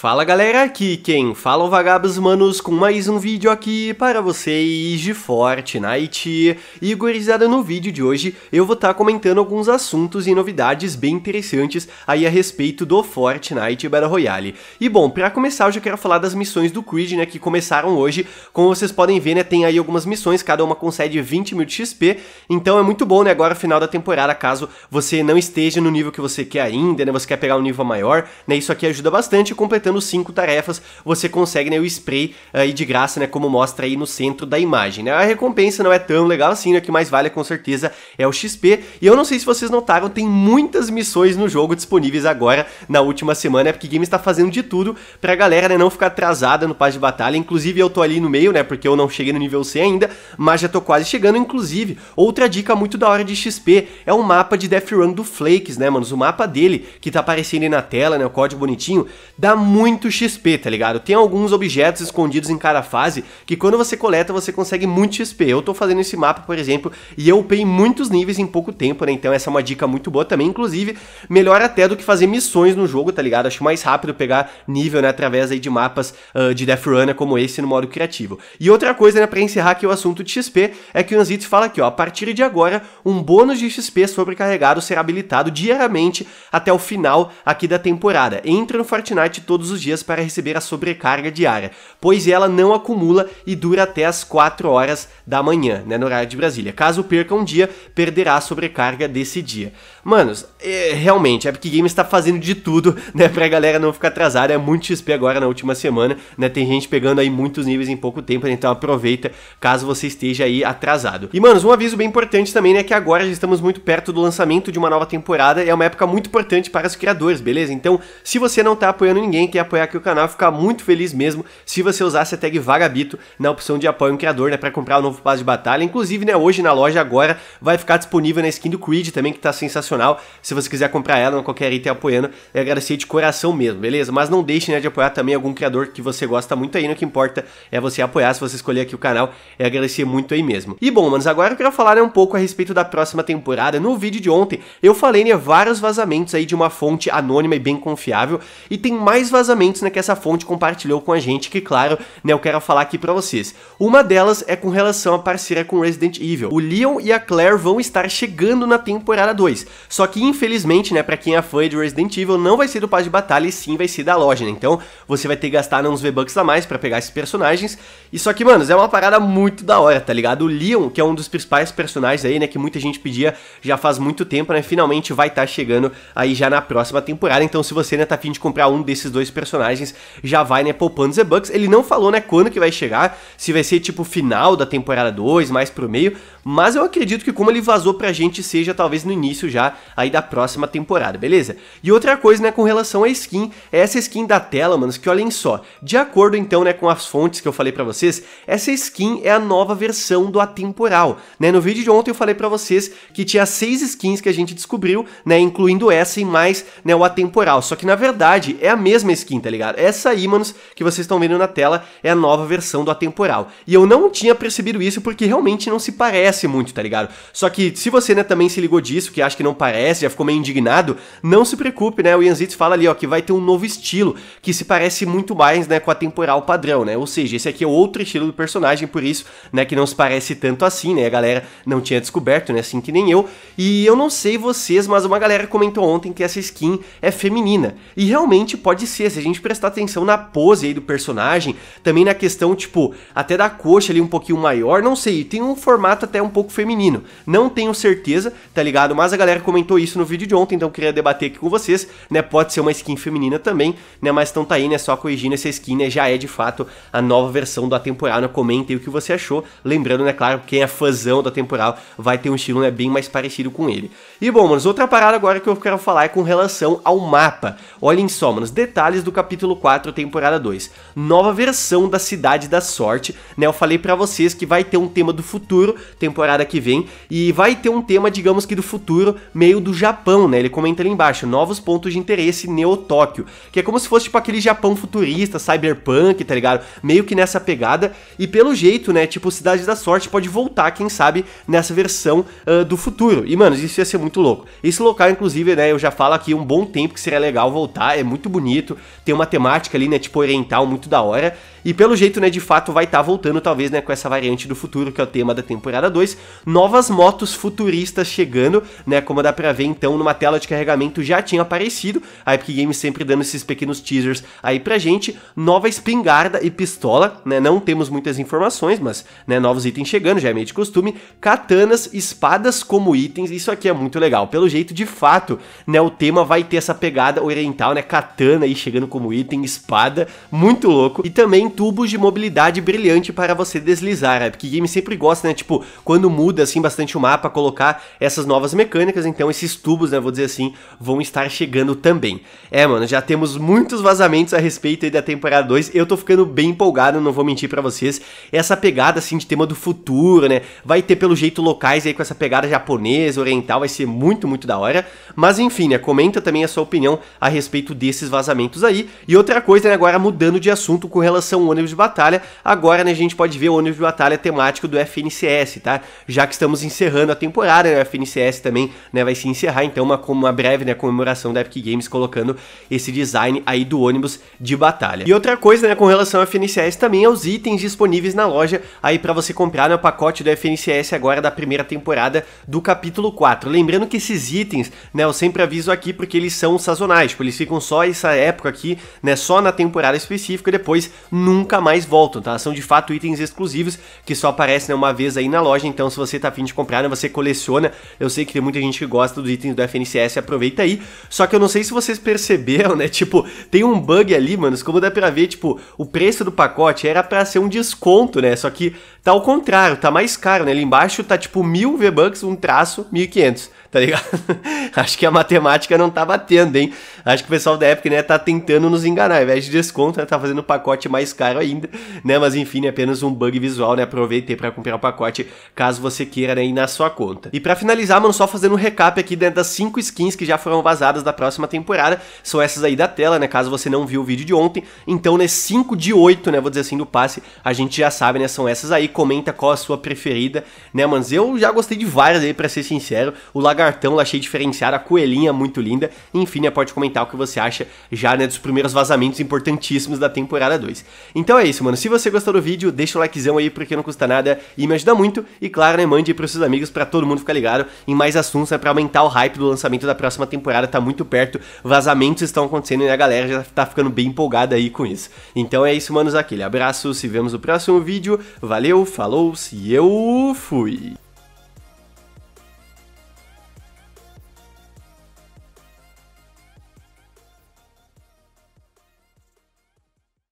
Fala galera, aqui quem fala é o Vagabos Manos com mais um vídeo aqui para vocês de Fortnite. E gurizada, no vídeo de hoje eu vou estar tá comentando alguns assuntos e novidades bem interessantes aí a respeito do Fortnite Battle Royale. E bom, para começar eu já quero falar das missões do Creed, né, que começaram hoje. Como vocês podem ver, né, tem aí algumas missões, cada uma concede 20 mil de XP, então é muito bom, né, agora final da temporada, caso você não esteja no nível que você quer ainda, né, você quer pegar um nível maior, né, isso aqui ajuda bastante completando completando cinco tarefas, você consegue né, o spray eh, aí de graça, né, como mostra aí no centro da imagem. Né? A recompensa não é tão legal assim, né, o que mais vale com certeza é o XP. E eu não sei se vocês notaram, tem muitas missões no jogo disponíveis agora na última semana, é porque Games está fazendo de tudo pra galera né, não ficar atrasada no paz de batalha. Inclusive eu tô ali no meio, né, porque eu não cheguei no nível C ainda, mas já tô quase chegando. Inclusive, outra dica muito da hora de XP é o mapa de Death Run do Flakes, né, mano O mapa dele que tá aparecendo aí na tela, né, o código bonitinho, dá muito muito XP, tá ligado? Tem alguns objetos escondidos em cada fase que quando você coleta você consegue muito XP. Eu tô fazendo esse mapa, por exemplo, e eu upei muitos níveis em pouco tempo, né? Então essa é uma dica muito boa também, inclusive, melhor até do que fazer missões no jogo, tá ligado? Acho mais rápido pegar nível, né, através aí de mapas uh, de Death Runner como esse no modo criativo. E outra coisa, né, pra encerrar aqui o assunto de XP, é que o Anzitz fala aqui, ó, a partir de agora, um bônus de XP sobrecarregado será habilitado diariamente até o final aqui da temporada. Entra no Fortnite todos todos os dias para receber a sobrecarga diária, pois ela não acumula e dura até as 4 horas da manhã, né, no horário de Brasília. Caso perca um dia, perderá a sobrecarga desse dia. Manos, é, realmente, a Epic Games está fazendo de tudo, né, pra galera não ficar atrasada, é muito XP agora na última semana, né, tem gente pegando aí muitos níveis em pouco tempo, né, então aproveita caso você esteja aí atrasado. E, manos, um aviso bem importante também, né, que agora já estamos muito perto do lançamento de uma nova temporada, é uma época muito importante para os criadores, beleza? Então, se você não tá apoiando ninguém, quer apoiar aqui o canal, ficar muito feliz mesmo se você usasse a tag Vagabito na opção de apoio um criador, né, para comprar o novo passo de batalha. Inclusive, né, hoje na loja agora vai ficar disponível na skin do Creed também, que tá sensacional. Se você quiser comprar ela em qualquer item apoiando, é agradecer de coração mesmo, beleza? Mas não deixe, né, de apoiar também algum criador que você gosta muito aí, o que importa é você apoiar, se você escolher aqui o canal, é agradecer muito aí mesmo. E bom, manos, agora eu quero falar né, um pouco a respeito da próxima temporada. No vídeo de ontem, eu falei, né, vários vazamentos aí de uma fonte anônima e bem confiável, e tem mais vazamentos vazamentos né, que essa fonte compartilhou com a gente, que claro, né, eu quero falar aqui para vocês. Uma delas é com relação à parceria com Resident Evil. O Leon e a Claire vão estar chegando na temporada 2. Só que infelizmente, né, para quem é fã de Resident Evil, não vai ser do passe de batalha e sim vai ser da loja, né? Então, você vai ter que gastar uns V-Bucks a mais para pegar esses personagens. E só que, mano, é uma parada muito da hora, tá ligado? O Leon, que é um dos principais personagens aí, né, que muita gente pedia já faz muito tempo, né, finalmente vai estar tá chegando aí já na próxima temporada. Então, se você né, tá afim de comprar um desses dois dois personagens já vai, né, poupando e bucks Ele não falou, né, quando que vai chegar, se vai ser tipo final da temporada 2, mais pro meio, mas eu acredito que como ele vazou pra gente, seja talvez no início já aí da próxima temporada, beleza? E outra coisa, né, com relação à skin, é essa skin da tela, mano que olhem só, de acordo então, né, com as fontes que eu falei pra vocês, essa skin é a nova versão do Atemporal, né, no vídeo de ontem eu falei pra vocês que tinha seis skins que a gente descobriu, né, incluindo essa e mais, né, o Atemporal, só que na verdade é a mesma skin, tá ligado? Essa Imanus que vocês estão vendo na tela é a nova versão do Atemporal. E eu não tinha percebido isso porque realmente não se parece muito, tá ligado? Só que se você, né, também se ligou disso, que acha que não parece, já ficou meio indignado, não se preocupe, né? O Ianzitz fala ali, ó, que vai ter um novo estilo que se parece muito mais, né, com a temporal padrão, né? Ou seja, esse aqui é outro estilo do personagem, por isso, né, que não se parece tanto assim, né? A galera não tinha descoberto, né, assim que nem eu. E eu não sei vocês, mas uma galera comentou ontem que essa skin é feminina. E realmente pode ser se a gente prestar atenção na pose aí do personagem, também na questão, tipo, até da coxa ali um pouquinho maior, não sei, tem um formato até um pouco feminino. Não tenho certeza, tá ligado? Mas a galera comentou isso no vídeo de ontem, então queria debater aqui com vocês, né? Pode ser uma skin feminina também, né? Mas então tá aí, né? Só corrigindo essa skin, né? Já é de fato a nova versão do Atemporal, né? Comentem o que você achou. Lembrando, né, claro, quem é fãzão do Atemporal vai ter um estilo, né, bem mais parecido com ele. E bom, manos, outra parada agora que eu quero falar é com relação ao mapa. Olhem só, manos, detalhes detalhes do capítulo 4, temporada 2. Nova versão da Cidade da Sorte, né? Eu falei para vocês que vai ter um tema do futuro, temporada que vem, e vai ter um tema, digamos que do futuro, meio do Japão, né? Ele comenta ali embaixo, novos pontos de interesse Neo-Tóquio, que é como se fosse tipo aquele Japão futurista, cyberpunk, tá ligado? Meio que nessa pegada, e pelo jeito, né, tipo, Cidade da Sorte pode voltar, quem sabe, nessa versão uh, do futuro. E, mano, isso ia ser muito louco. Esse local, inclusive, né, eu já falo aqui um bom tempo que seria legal voltar, é muito bonito, tem uma temática ali, né, tipo oriental, muito da hora. E pelo jeito, né, de fato vai estar tá voltando, talvez, né, com essa variante do futuro, que é o tema da temporada 2. Novas motos futuristas chegando, né, como dá pra ver, então, numa tela de carregamento já tinha aparecido. A Epic Games sempre dando esses pequenos teasers aí pra gente. Nova espingarda e pistola, né, não temos muitas informações, mas, né, novos itens chegando, já é meio de costume. Katanas, espadas como itens, isso aqui é muito legal. Pelo jeito, de fato, né, o tema vai ter essa pegada oriental, né, katana aí chegando como item, espada, muito louco. E também tubos de mobilidade brilhante para você deslizar. A né? Epic Games sempre gosta, né? Tipo, quando muda assim bastante o mapa, colocar essas novas mecânicas, então esses tubos, né, vou dizer assim, vão estar chegando também. É, mano, já temos muitos vazamentos a respeito aí da temporada 2. Eu tô ficando bem empolgado, não vou mentir para vocês. Essa pegada assim de tema do futuro, né? Vai ter pelo jeito locais aí com essa pegada japonesa, oriental, vai ser muito, muito da hora. Mas enfim, né, comenta também a sua opinião a respeito desses vazamentos aí. E outra coisa, né, agora mudando de assunto com relação são ônibus de batalha. Agora né, a gente pode ver o ônibus de batalha temático do FNCS, tá? Já que estamos encerrando a temporada, né, o FNCS também né, vai se encerrar, então uma, uma breve né, comemoração da Epic Games colocando esse design aí do ônibus de batalha. E outra coisa né, com relação ao FNCS também é os itens disponíveis na loja aí para você comprar no né, pacote do FNCS agora da primeira temporada do capítulo 4. Lembrando que esses itens, né, eu sempre aviso aqui porque eles são sazonais, tipo, eles ficam só essa época aqui, né, só na temporada específica e depois no nunca mais voltam, tá? São de fato itens exclusivos que só aparecem né, uma vez aí na loja, então se você tá afim de comprar, né, você coleciona. Eu sei que tem muita gente que gosta dos itens do FNCS, aproveita aí. Só que eu não sei se vocês perceberam, né? Tipo, tem um bug ali, mano. como dá pra ver, tipo, o preço do pacote era para ser um desconto, né? Só que tá ao contrário, tá mais caro, né? Ali embaixo tá tipo mil V-Bucks, um traço, 1500 tá ligado? Acho que a matemática não tá batendo, hein? Acho que o pessoal da época, né, tá tentando nos enganar. Ao invés de desconto, né, tá fazendo um pacote mais caro ainda, né? Mas enfim, é apenas um bug visual, né? Aproveitei para comprar o pacote caso você queira, né, ir na sua conta. E para finalizar, mano, só fazendo um recap aqui dentro das 5 skins que já foram vazadas da próxima temporada. São essas aí da tela, né? Caso você não viu o vídeo de ontem. Então, né, 5 de 8, né? Vou dizer assim, do passe, a gente já sabe, né? São essas aí. Comenta qual a sua preferida, né, mano? Eu já gostei de várias aí, pra ser sincero. O Laga lagartão, lá achei a coelhinha é muito linda. Enfim, né, pode comentar o que você acha já né, dos primeiros vazamentos importantíssimos da temporada 2. Então é isso, mano. Se você gostou do vídeo, deixa o likezão aí porque não custa nada e me ajuda muito. E claro, né, mande aí pros seus amigos para todo mundo ficar ligado em mais assuntos, né, pra aumentar o hype do lançamento da próxima temporada. Tá muito perto, vazamentos estão acontecendo e né, a galera já tá ficando bem empolgada aí com isso. Então é isso, manos. Aquele abraço, se vemos no próximo vídeo. Valeu, falou, se eu fui!